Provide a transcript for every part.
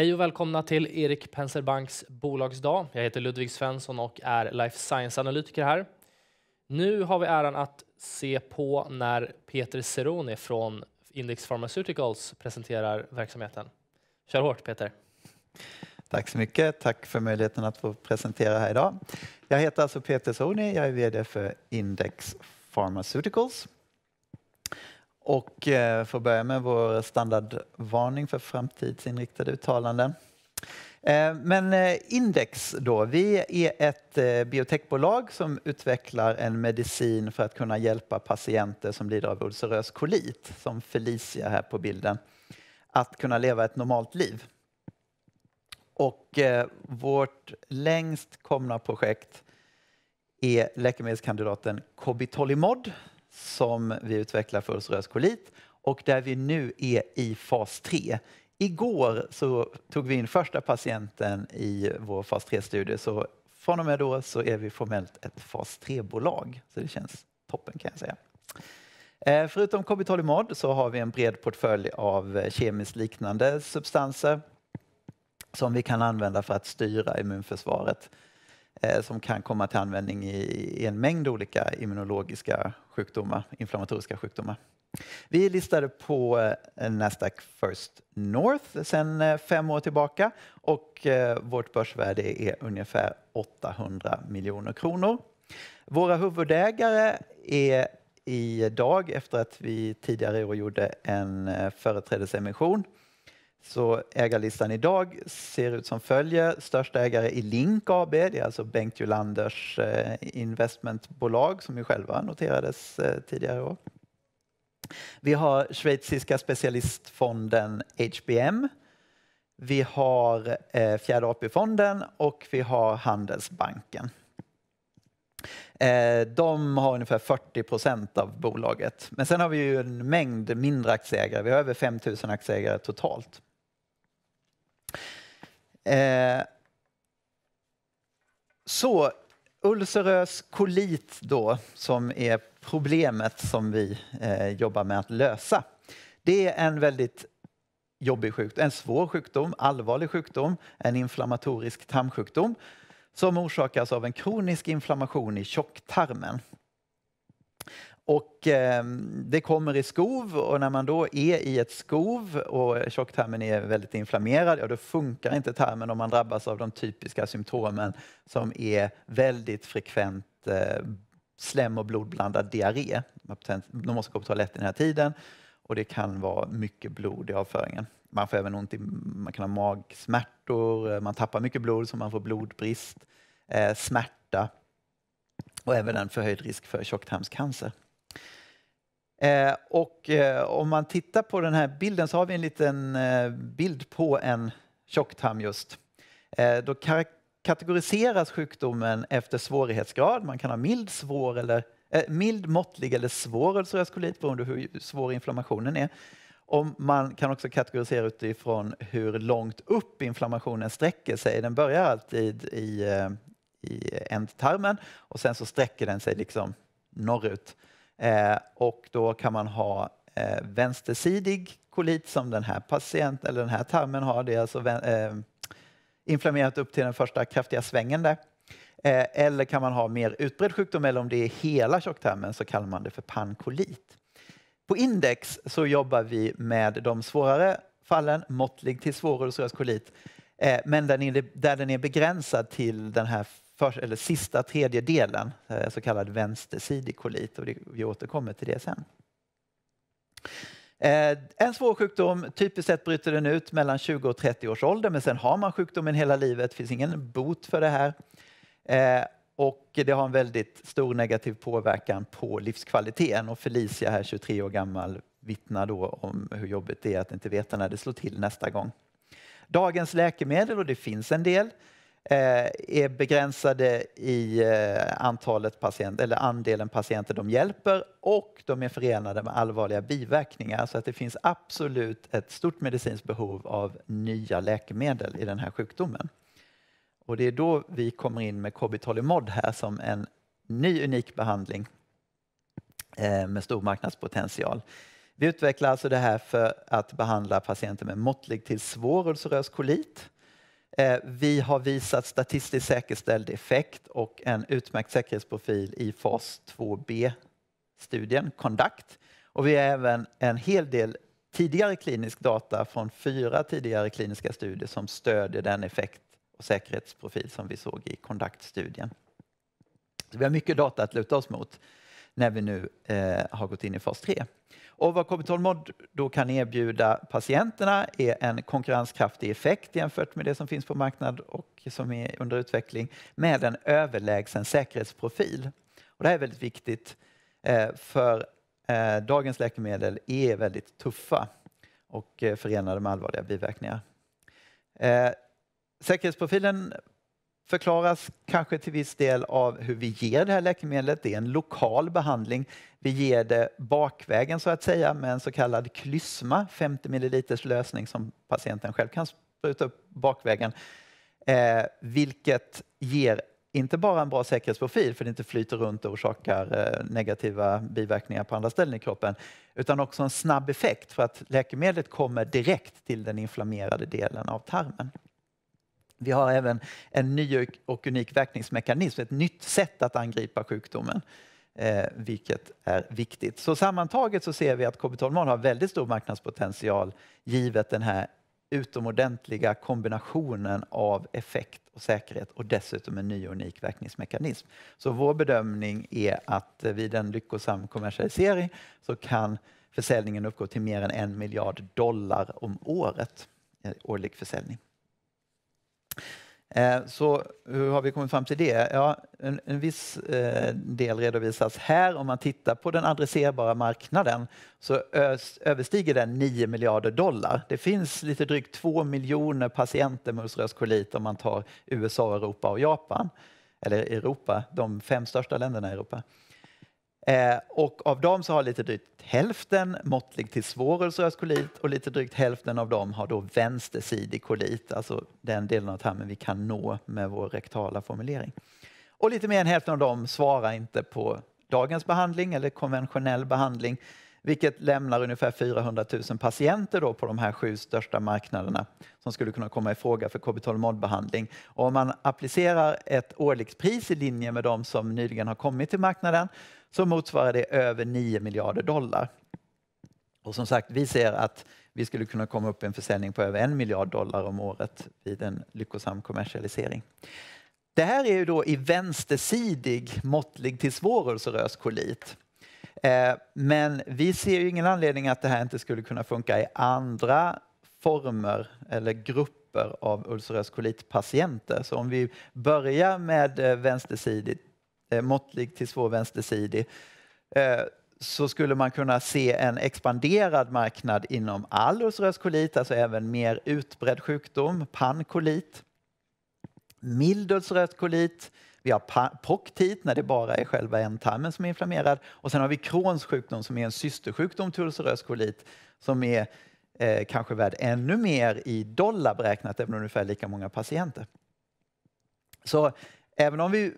Hej och välkomna till Erik Penser Banks bolagsdag. Jag heter Ludvig Svensson och är life science-analytiker här. Nu har vi äran att se på när Peter Ceroni från Index Pharmaceuticals presenterar verksamheten. Kör hårt Peter! Tack så mycket. Tack för möjligheten att få presentera här idag. Jag heter alltså Peter Ceroni. Jag är VD för Index Pharmaceuticals. Och eh, får börja med vår standardvarning för framtidsinriktade uttalanden. Eh, men eh, Index då, vi är ett biotechbolag som utvecklar en medicin för att kunna hjälpa patienter som lider av ulcerös kolit, som Felicia här på bilden, att kunna leva ett normalt liv. Och vårt längst komna projekt är läkemedelskandidaten Cobitolimod som vi utvecklar för Ulcerös kolit och där vi nu är i fas 3. Igår så tog vi in första patienten i vår fas 3-studie så från och med då så är vi formellt ett fas 3-bolag. Så det känns toppen kan jag säga. Eh, förutom Kobitolimod så har vi en bred portfölj av eh, kemiskt liknande substanser som vi kan använda för att styra immunförsvaret Eh, som kan komma till användning i, en mängd olika immunologiska sjukdomar, inflammatoriska sjukdomar. Vi är listade på eh, Nasdaq First North sedan eh, fem år tillbaka och vårt börsvärde är ungefär 800 miljoner kronor. Våra huvudägare är idag, efter att vi tidigare i år gjorde en företrädesemission, så ägarlistan idag ser ut som följer. Största ägare i Link AB, det är alltså Bengt Jolanders eh, investmentbolag som ju själva noterades eh, tidigare år. Vi har schweiziska specialistfonden HBM. Vi har eh, Fjärde AP-fonden och vi har Handelsbanken. De har ungefär 40 procent av bolaget. Men sen har vi ju en mängd mindre aktieägare. Vi har över 5 000 aktieägare totalt. Eh, så ulcerös kolit då, som är problemet som vi eh, jobbar med att lösa. Det är en väldigt jobbig sjukdom, en svår sjukdom, allvarlig sjukdom, en inflammatorisk tarmsjukdom som orsakas av en kronisk inflammation i tjocktarmen. Och ehm, det kommer i skov och när man då är i ett skov och tjocktarmen är väldigt inflammerad, ja, då funkar inte tarmen om man drabbas av de typiska symptomen som är väldigt frekvent eh, slem och blodblandad diarré. De måste gå på toaletten hela tiden och det kan vara mycket blod i avföringen. Man får även ont i, man kan ha magsmärtor, eh, man tappar mycket blod så man får blodbrist, eh, smärta och även en förhöjd risk för tjocktarmscancer. Eh, och eh, om man tittar på den här bilden så har vi en liten eh, bild på en tjocktarm just. då kategoriseras sjukdomen efter svårighetsgrad. Man kan ha mild, svår eller, mild måttlig eller svår ulcerös beroende på hur svår inflammationen är. Och man kan också kategorisera utifrån hur långt upp inflammationen sträcker sig. Den börjar alltid i, i ändtarmen och sen så sträcker den sig liksom norrut. Eh, och då kan man ha eh, vänstersidig kolit som den här patienten eller den här tarmen har. Det är alltså eh, inflammerat upp till den första kraftiga svängen där. Eh, eller kan man ha mer utbredd sjukdom eller om det är hela tjocktarmen så kallar man det för pankolit. På index så jobbar vi med de svårare fallen, måttlig till svår ulcerös kolit, eh, men där den är begränsad till den här för, eller sista tredjedelen, eh, så kallad vänstersidig kolit. Och vi återkommer till det sen. Eh, en svår sjukdom, typiskt sett bryter den ut mellan 20 och 30 års ålder men sen har man sjukdomen hela livet, det finns ingen bot för det här. Eh, och det har en väldigt stor negativ påverkan på livskvaliteten och Felicia här, 23 år gammal, vittnar då om hur jobbigt det är att inte veta när det slår till nästa gång. Dagens läkemedel, och det finns en del, Eh, är begränsade i eh, antalet patienter, eller andelen patienter de hjälper och de är förenade med allvarliga biverkningar. Så att det finns absolut ett stort medicinskt behov av nya läkemedel i den här sjukdomen. Och det är då vi kommer in med Cobitolimod här som en ny unik behandling eh, med stor marknadspotential. Vi utvecklar alltså det här för att behandla patienter med måttlig till svår ulcerös kolit Eh, vi har visat statistiskt säkerställd effekt och en utmärkt säkerhetsprofil i fas 2b-studien, Conduct. Och vi har även en hel del tidigare klinisk data från fyra tidigare kliniska studier som stödjer den effekt och säkerhetsprofil som vi såg i Conduct-studien. Så vi har mycket data att luta oss mot när vi nu eh, har gått in i fas 3. Och vad Combital Mod då kan erbjuda patienterna är en konkurrenskraftig effekt jämfört med det som finns på marknad och som är under utveckling med en överlägsen säkerhetsprofil. Och det här är väldigt viktigt eh, för eh, dagens läkemedel är väldigt tuffa och eh, förenade med allvarliga biverkningar. Eh, säkerhetsprofilen förklaras kanske till viss del av hur vi ger det här läkemedlet. Det är en lokal behandling. Vi ger det bakvägen så att säga med en så kallad klysma, 50 ml lösning som patienten själv kan spruta upp bakvägen. Eh, vilket ger inte bara en bra säkerhetsprofil för det inte flyter runt och orsakar eh, negativa biverkningar på andra ställen i kroppen utan också en snabb effekt för att läkemedlet kommer direkt till den inflammerade delen av tarmen. Vi har även en ny och unik verkningsmekanism, ett nytt sätt att angripa sjukdomen. Eh, vilket är viktigt. Så sammantaget så ser vi att KBT-hormon har väldigt stor marknadspotential givet den här utomordentliga kombinationen av effekt och säkerhet och dessutom en ny och unik verkningsmekanism. Så vår bedömning är att eh, vid en lyckosam kommersialisering så kan försäljningen uppgå till mer än en miljard dollar om året, eh, årlig försäljning. Eh, så hur har vi kommit fram till det? Ja, en, en viss eh, del redovisas här. Om man tittar på den adresserbara marknaden så överstiger den 9 miljarder dollar. Det finns lite drygt 2 miljoner patienter med ulcerös kolit om man tar USA, Europa och Japan. Eller Europa, de fem största länderna i Europa. Eh, och av dem så har lite drygt hälften måttlig till svår ulcerös kolit och lite drygt hälften av dem har då vänstersidig kolit, alltså den delen av tarmen vi kan nå med vår rektala formulering. Och lite mer än hälften av dem svarar inte på dagens behandling eller konventionell behandling, vilket lämnar ungefär 400 000 patienter då på de här sju största marknaderna som skulle kunna komma i fråga för Kobitolmod-behandling. Om man applicerar ett årligt pris i linje med de som nyligen har kommit till marknaden så motsvarar det över 9 miljarder dollar. Och som sagt, vi ser att vi skulle kunna komma upp i en försäljning på över 1 miljard dollar om året vid en lyckosam kommersialisering. Det här är ju då i vänstersidig måttlig till svår ulcerös kolit. Eh, men vi ser ju ingen anledning att det här inte skulle kunna funka i andra former eller grupper av ulcerös kolitpatienter. Så om vi börjar med eh, vänstersidigt Eh, måttlig till svår vänstersidig, eh, så skulle man kunna se en expanderad marknad inom all ulcerös alltså även mer utbredd sjukdom, pankolit, mild ulcerös vi har proktit när det bara är själva ändtarmen som är inflammerad och sen har vi Crohns sjukdom som är en systersjukdom till ulcerös kolit som är eh, kanske värd ännu mer i dollar beräknat även ungefär lika många patienter. Så även om vi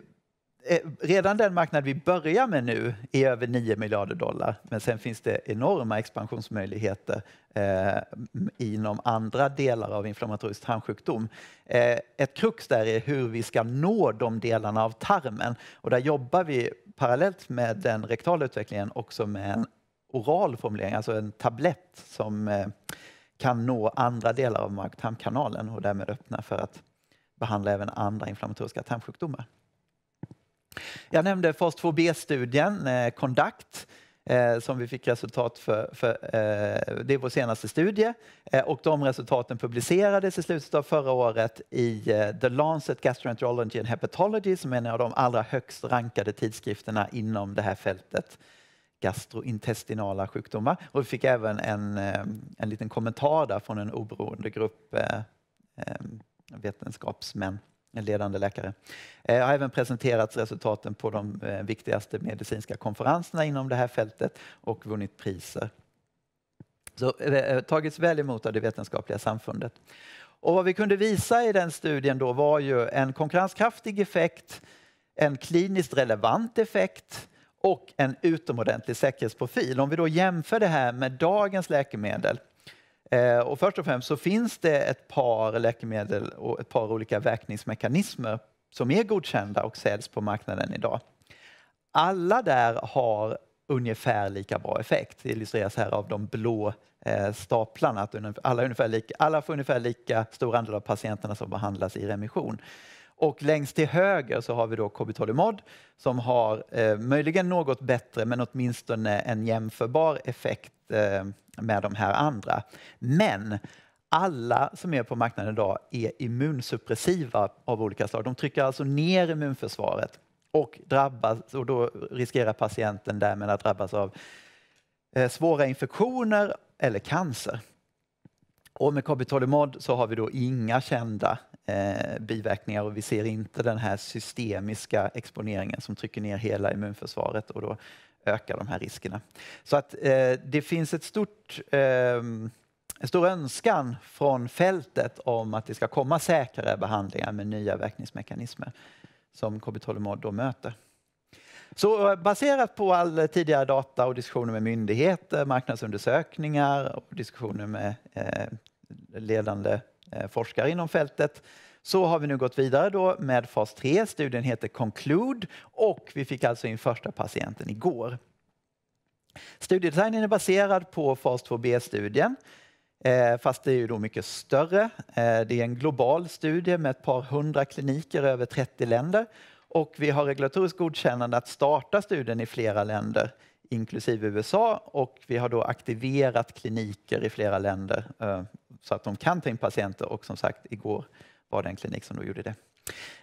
Eh, redan den marknad vi börjar med nu är över 9 miljarder dollar. Men sen finns det enorma expansionsmöjligheter eh, inom andra delar av inflammatorisk tarmsjukdom. Eh, ett krux där är hur vi ska nå de delarna av tarmen. Och där jobbar vi parallellt med den rektala utvecklingen också med en oral formulering, alltså en tablett som eh, kan nå andra delar av mag-tarmkanalen och därmed öppna för att behandla även andra inflammatoriska tarmsjukdomar. Jag nämnde fas 2b-studien, eh, Conduct, eh, som vi fick resultat för. för eh, det är vår senaste studie eh, och de resultaten publicerades i slutet av förra året i eh, The Lancet Gastroenterology and Hepatology som är en av de allra högst rankade tidskrifterna inom det här fältet gastrointestinala sjukdomar. Och vi fick även en, eh, en liten kommentar där från en oberoende grupp vetenskapsmän en ledande läkare. Eh, jag har även presenterat resultaten på de eh, viktigaste medicinska konferenserna inom det här fältet och vunnit priser. Så eh, tagits väl emot av det vetenskapliga samfundet. Och vad vi kunde visa i den studien då var ju en konkurrenskraftig effekt, en kliniskt relevant effekt och en utomordentlig säkerhetsprofil. Om vi då jämför det här med dagens läkemedel Eh, och först och främst så finns det ett par läkemedel och ett par olika verkningsmekanismer som är godkända och säljs på marknaden idag. Alla där har ungefär lika bra effekt. Det illustreras här av de blå eh, staplarna. Att alla, ungefär lika, alla får ungefär lika stor andel av patienterna som behandlas i remission. Och längst till höger så har vi då Cobitolimod som har eh, möjligen något bättre men åtminstone en jämförbar effekt eh, med de här andra. Men alla som är på marknaden idag är immunsuppressiva av olika slag. De trycker alltså ner immunförsvaret och, drabbas, och då riskerar patienten därmed att drabbas av eh, svåra infektioner eller cancer. Och med Cobitolimod så har vi då inga kända eh, biverkningar och vi ser inte den här systemiska exponeringen som trycker ner hela immunförsvaret och då ökar de här riskerna. Så att eh, det finns ett stort eh, en stor önskan från fältet om att det ska komma säkrare behandlingar med nya verkningsmekanismer som Cobitolimod då möter. Så eh, baserat på all tidigare data och diskussioner med myndigheter, marknadsundersökningar och diskussioner med eh, ledande Eh, forskare inom fältet. Så har vi nu gått vidare då med fas 3. Studien heter Conclude och vi fick alltså in första patienten igår. Studiedesignen är baserad på fas 2b-studien eh, fast det är ju då mycket större. Eh, det är en global studie med ett par hundra kliniker över 30 länder och vi har regulatoriskt godkännande att starta studien i flera länder inklusive USA och vi har då aktiverat kliniker i flera länder så att de kan ta in patienter och som sagt igår var det en klinik som då gjorde det.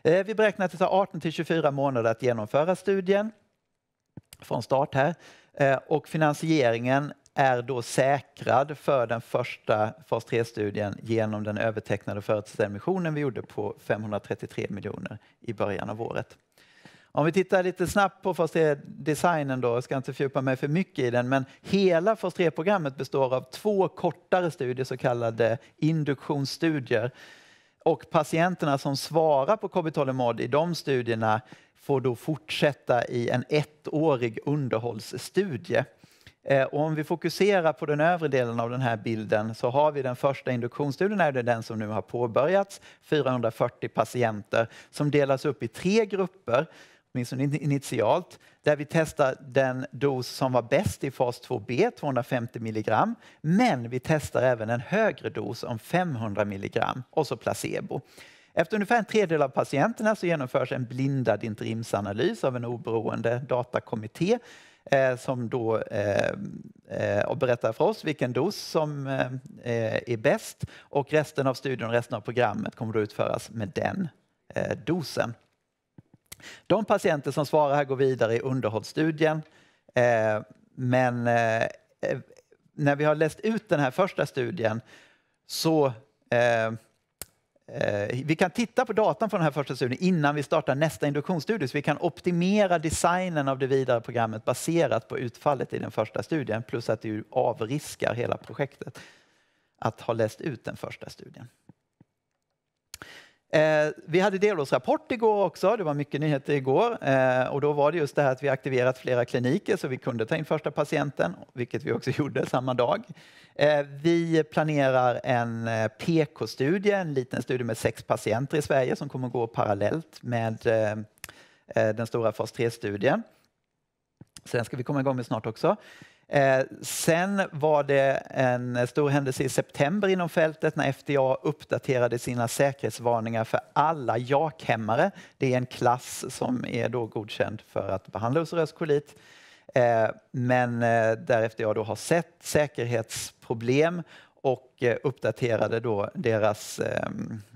Eh, vi beräknar att det tar 18 till 24 månader att genomföra studien från start här eh, och finansieringen är då säkrad för den första fas 3-studien genom den övertecknade företagsemissionen vi gjorde på 533 miljoner i början av året. Om vi tittar lite snabbt på fas 3-designen jag ska inte fördjupa mig för mycket i den, men hela fas 3-programmet består av två kortare studier, så kallade induktionsstudier. Och patienterna som svarar på Cobitolimod i de studierna får då fortsätta i en ettårig underhållsstudie. Eh, och om vi fokuserar på den övre delen av den här bilden så har vi den första induktionsstudien, är det den som nu har påbörjats, 440 patienter som delas upp i tre grupper åtminstone initialt, där vi testar den dos som var bäst i fas 2b, 250 milligram, men vi testar även en högre dos om 500 milligram och så placebo. Efter ungefär en tredjedel av patienterna så genomförs en blindad interimsanalys av en oberoende datakommitté eh, som då eh, eh, och berättar för oss vilken dos som eh, är bäst och resten av studien och resten av programmet kommer då utföras med den eh, dosen. De patienter som svarar här går vidare i underhållsstudien. Eh, men eh, eh när vi har läst ut den här första studien så eh, eh, vi kan titta på datan från den här första studien innan vi startar nästa induktionsstudie så vi kan optimera designen av det vidare programmet baserat på utfallet i den första studien plus att det avriskar hela projektet att ha läst ut den första studien. Eh, vi hade delårsrapport igår också, det var mycket nyheter igår. Eh, och då var det just det här att vi aktiverat flera kliniker så vi kunde ta in första patienten, vilket vi också gjorde samma dag. Eh, vi planerar en eh, PK-studie, en liten studie med sex patienter i Sverige som kommer gå parallellt med eh, eh, den stora fas 3-studien. Så den ska vi komma igång med snart också. Eh, sen var det en stor händelse i september inom fältet när FDA uppdaterade sina säkerhetsvarningar för alla jakhämmare. Det är en klass som är då godkänd för att behandla ulcerös kolit. Eh, men eh, där jag då har sett säkerhetsproblem och eh, uppdaterade då deras eh,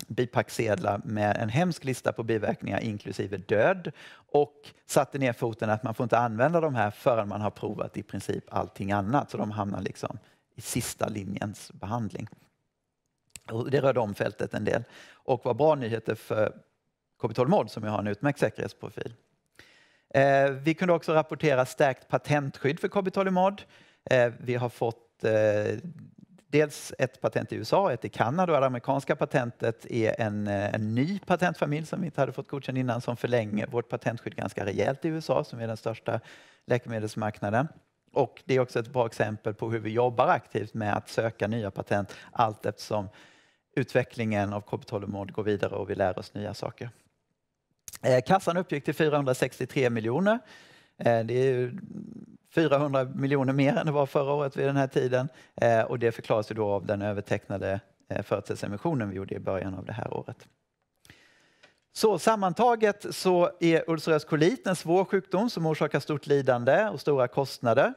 bipacksedlar med en hemsk lista på biverkningar inklusive död och satte ner foten att man får inte använda de här förrän man har provat i princip allting annat. Så de hamnar liksom i sista linjens behandling. Och det rörde om fältet en del och var bra nyheter för KB12 Mod som har en utmärkt säkerhetsprofil. Eh, vi kunde också rapportera stärkt patentskydd för kb Cobitolmod. Eh, vi har fått eh, dels ett patent i USA, ett i Kanada och det amerikanska patentet är en, eh, en ny patentfamilj som vi inte hade fått godkänt innan som förlänger vårt patentskydd ganska rejält i USA som är den största läkemedelsmarknaden. Och det är också ett bra exempel på hur vi jobbar aktivt med att söka nya patent allt eftersom utvecklingen av Kobitolimod går vidare och vi lär oss nya saker. Eh, kassan uppgick till 463 miljoner. Eh, det är 400 miljoner mer än det var förra året vid den här tiden. Eh, och det förklaras då av den övertecknade eh, företagsemissionen vi gjorde i början av det här året. Så sammantaget så är ulcerös kolit en svår sjukdom som orsakar stort lidande och stora kostnader.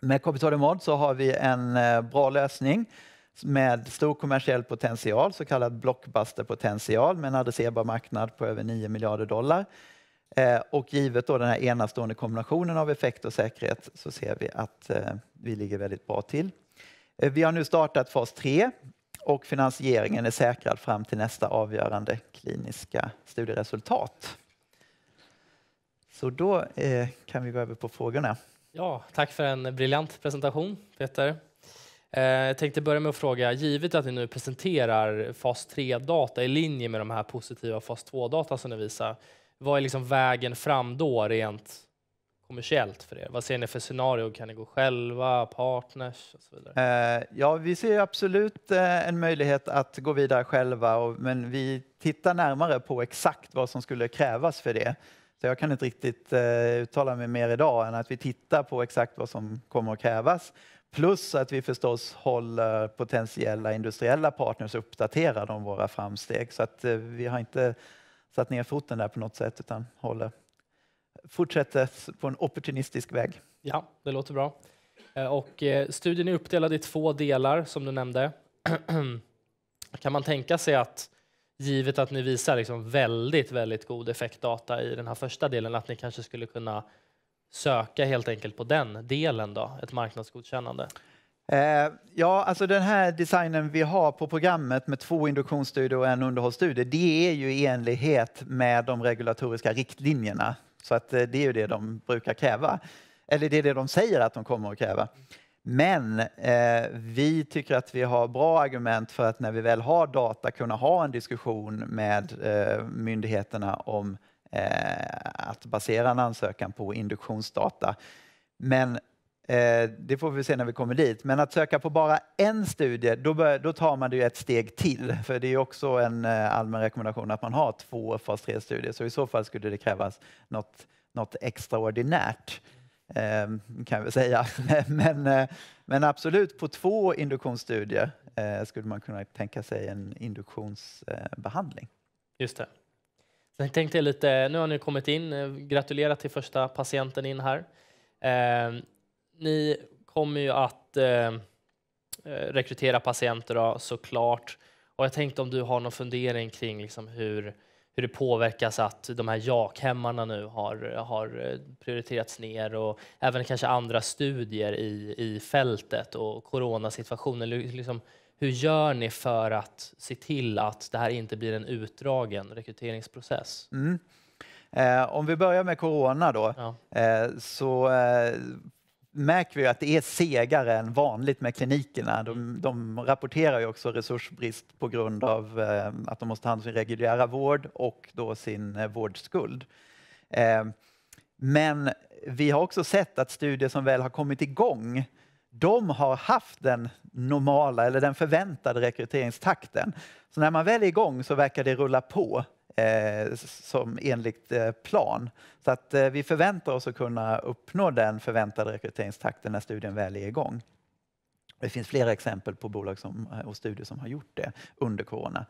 Med Copytolimod så har vi en eh, bra lösning med stor kommersiell potential, så kallad blockbusterpotential med en adresserbar marknad på över 9 miljarder dollar. Eh, och givet då den här enastående kombinationen av effekt och säkerhet så ser vi att eh, vi ligger väldigt bra till. Eh, vi har nu startat fas 3 och finansieringen är säkrad fram till nästa avgörande kliniska studieresultat. Så då kan vi gå över på frågorna. Ja, tack för en briljant presentation, Peter. Jag tänkte börja med att fråga, givet att ni nu presenterar fas 3-data i linje med de här positiva fas 2-data som ni visar, vad är liksom vägen fram då rent kommersiellt för er? Vad ser ni för scenario? Kan ni gå själva, partners och så vidare? Eh, ja, vi ser absolut eh, en möjlighet att gå vidare själva, men vi tittar närmare på exakt vad som skulle krävas för det. Så jag kan inte riktigt eh, uttala mig mer idag än att vi tittar på exakt vad som kommer att krävas. Plus att vi förstås håller potentiella industriella partners uppdaterade om våra framsteg. Så att vi har inte satt ner foten där på något sätt, utan håller, fortsätter på en opportunistisk väg. Ja, det låter bra. Eh, och eh, studien är uppdelad i två delar, som du nämnde. kan man tänka sig att, givet att ni visar liksom väldigt, väldigt god effektdata i den här första delen, att ni kanske skulle kunna söka helt enkelt på den delen, då, ett marknadsgodkännande? Eh, ja, alltså den här designen vi har på programmet med två induktionsstudier och en underhållsstudie, det är ju i enlighet med de regulatoriska riktlinjerna. Så att eh, det är ju det de brukar kräva. Eller det är det de säger att de kommer att kräva. Men eh, vi tycker att vi har bra argument för att när vi väl har data kunna ha en diskussion med eh, myndigheterna om eh, att basera en ansökan på induktionsdata. Men Eh, det får vi se när vi kommer dit. Men att söka på bara en studie, då, bör, då tar man det ju ett steg till. För det är ju också en eh, allmän rekommendation att man har två fas 3-studier. Så i så fall skulle det krävas något, något extraordinärt, ehm, kan vi säga. Men, eh, men absolut, på två induktionsstudier skulle man kunna tänka sig en induktionsbehandling. Just det. Sen tänkte jag lite, nu har ni kommit in, Gratulerar till första patienten in här. Ehm, ni kommer ju att eh, eh, rekrytera patienter då, såklart. Och jag tänkte om du har någon fundering kring liksom hur, hur det påverkas att de här jakhämmarna nu har, har eh, prioriterats ner och även kanske andra studier i, i fältet och coronasituationen. Liksom, hur gör ni för att se till att det här inte blir en utdragen rekryteringsprocess? Mm. Eh, om vi börjar med corona då, ja. eh, så eh, märker vi att det är segare än vanligt med klinikerna. De, de rapporterar ju också resursbrist på grund av eh, att de måste ta hand om sin reguljära vård och då sin eh, vårdskuld. Eh, men vi har också sett att studier som väl har kommit igång de har haft den normala eller den förväntade rekryteringstakten. Så när man väl är igång så verkar det rulla på Eh, som enligt eh, plan. Så att eh, vi förväntar oss att kunna uppnå den förväntade rekryteringstakten när studien väl är igång. Det finns flera exempel på bolag som, och studier som har gjort det under corona.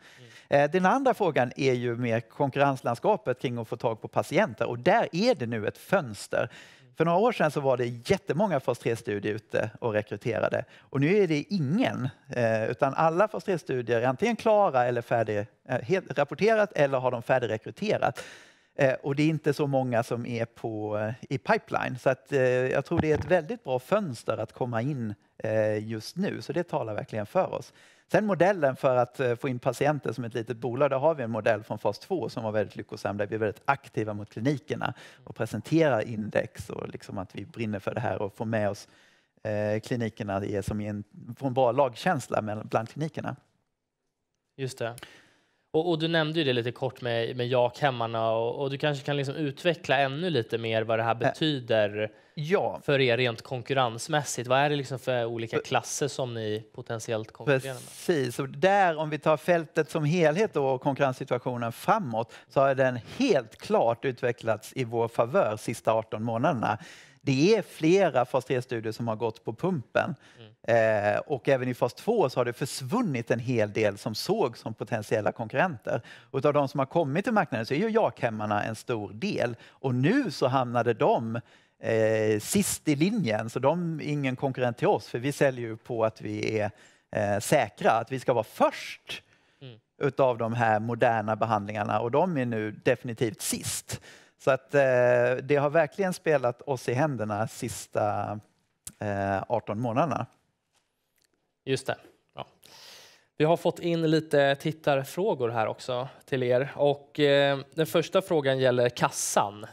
Mm. Den andra frågan är ju mer konkurrenslandskapet kring att få tag på patienter och där är det nu ett fönster. För några år sedan så var det jättemånga fas 3-studier ute och rekryterade. Och nu är det ingen, eh, utan alla fas 3-studier är antingen klara eller färdig, eh, eller har de färdigrekryterat. Eh, och det är inte så många som är på, i pipeline. Så att, jag tror det är ett väldigt bra fönster att komma in just nu, så det talar verkligen för oss. Sen modellen för att eh, få in patienter som ett litet bolag, där har vi en modell från fas 2 som var väldigt lyckosam, där vi är väldigt aktiva mot klinikerna och presenterar index och liksom att vi brinner för det här och får med oss eh, klinikerna som en, får en bra lagkänsla bland klinikerna. Just det. Och, och, du nämnde ju det lite kort med, med jakhämmarna och, och, du kanske kan liksom utveckla ännu lite mer vad det här eh. betyder ja. för er rent konkurrensmässigt. Vad är det liksom för olika klasser som ni potentiellt konkurrerar med? Precis, och där om vi tar fältet som helhet då, och konkurrenssituationen framåt så har den helt klart utvecklats i vår favör sista 18 månaderna det är flera fas 3-studier som har gått på pumpen. Mm. Eh, och även i fas 2 så har det försvunnit en hel del som såg som potentiella konkurrenter. Och av de som har kommit till marknaden så är ju jakhämmarna en stor del. Och nu så hamnade de eh, sist i linjen, så de är ingen konkurrent till oss, för vi säljer ju på att vi är eh, säkra, att vi ska vara först mm. utav de här moderna behandlingarna och de är nu definitivt sist. Så att eh, det har verkligen spelat oss i händerna de sista eh, 18 månaderna. Just det. Ja. Vi har fått in lite tittarfrågor här också till er. Och, eh, den första frågan gäller kassan.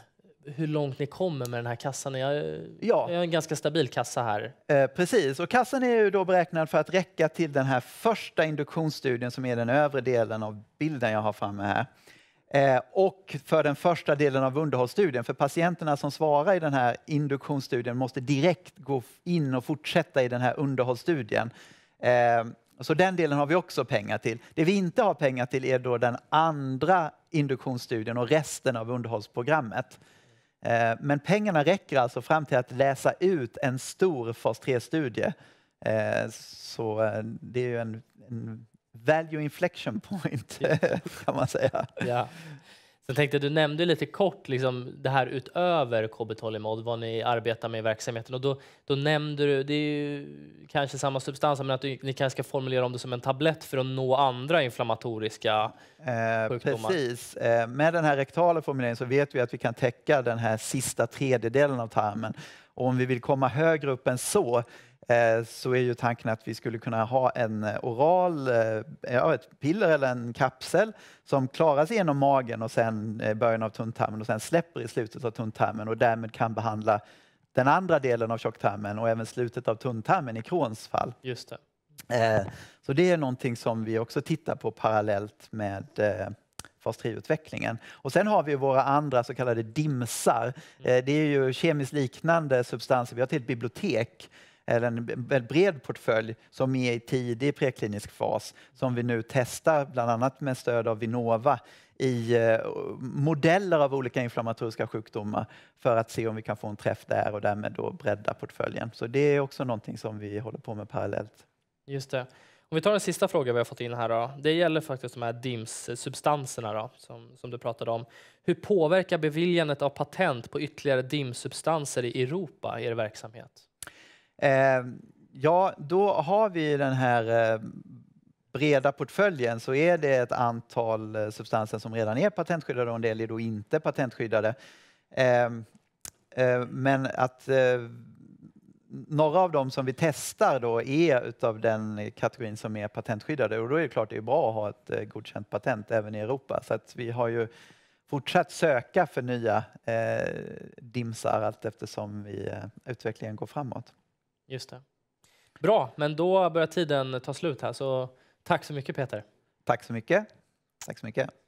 Hur långt ni kommer med den här kassan? Jag, ja. jag har en ganska stabil kassa här. Eh, precis, och kassan är ju då beräknad för att räcka till den här första induktionsstudien som är den övre delen av bilden jag har framme här. Eh, och för den första delen av underhållsstudien. För patienterna som svarar i den här induktionsstudien måste direkt gå in och fortsätta i den här underhållsstudien. Eh, så den delen har vi också pengar till. Det vi inte har pengar till är då den andra induktionsstudien och resten av underhållsprogrammet. Eh, men pengarna räcker alltså fram till att läsa ut en stor fas 3-studie. Så det är ju en, en value inflection point, kan man säga. Ja. Sen tänkte du nämnde lite kort liksom, det här utöver KBTOLIMOD, vad ni arbetar med i verksamheten. Och då, då nämnde du, det är kanske samma substans, men att du, ni kanske ska formulera om det som en tablett för att nå andra inflammatoriska eh, sjukdomar. Precis. Eh, med den här rektala formuleringen så vet vi att vi kan täcka den här sista tredjedelen av tarmen. Och om vi vill komma högre upp än så Eh, så är ju tanken att vi skulle kunna ha en eh, oral, eh, ja, ett piller eller en kapsel som klaras genom magen och sen början av tunntarmen och sen släpper i slutet av tunntarmen och därmed kan behandla den andra delen av tjocktarmen och även slutet av tunntarmen i Crohns fall. Just det. Så det är någonting som vi också tittar på parallellt med fas 3-utvecklingen. Och sen har vi våra andra så kallade dimsar. Mm. Det är ju kemiskt liknande substanser. Vi har till ett bibliotek eller en bred portfölj som är i tidig preklinisk fas som vi nu testar, bland annat med stöd av Vinnova i eh, modeller av olika inflammatoriska sjukdomar för att se om vi kan få en träff där och därmed då bredda portföljen. Så det är också någonting som vi håller på med parallellt. Just det. Om vi tar den sista frågan vi har fått in här. Då. Det gäller faktiskt de här DIMS-substanserna som, som du pratade om. Hur påverkar beviljandet av patent på ytterligare DIMS-substanser i Europa er verksamhet? Eh, ja, då har vi den här eh, breda portföljen så är det ett antal eh, substanser som redan är patentskyddade och en del är då inte patentskyddade. Men att några av dem som vi testar då är utav den kategorin som är patentskyddade och då är det klart det är bra att ha ett godkänt patent även i Europa. Så att vi har ju fortsatt söka för nya eh, dimsar allt eftersom vi, eh, utvecklingen går framåt. Just det. Bra, men då börjar tiden ta slut här. Så tack så mycket Peter. Tack så mycket. Tack så mycket.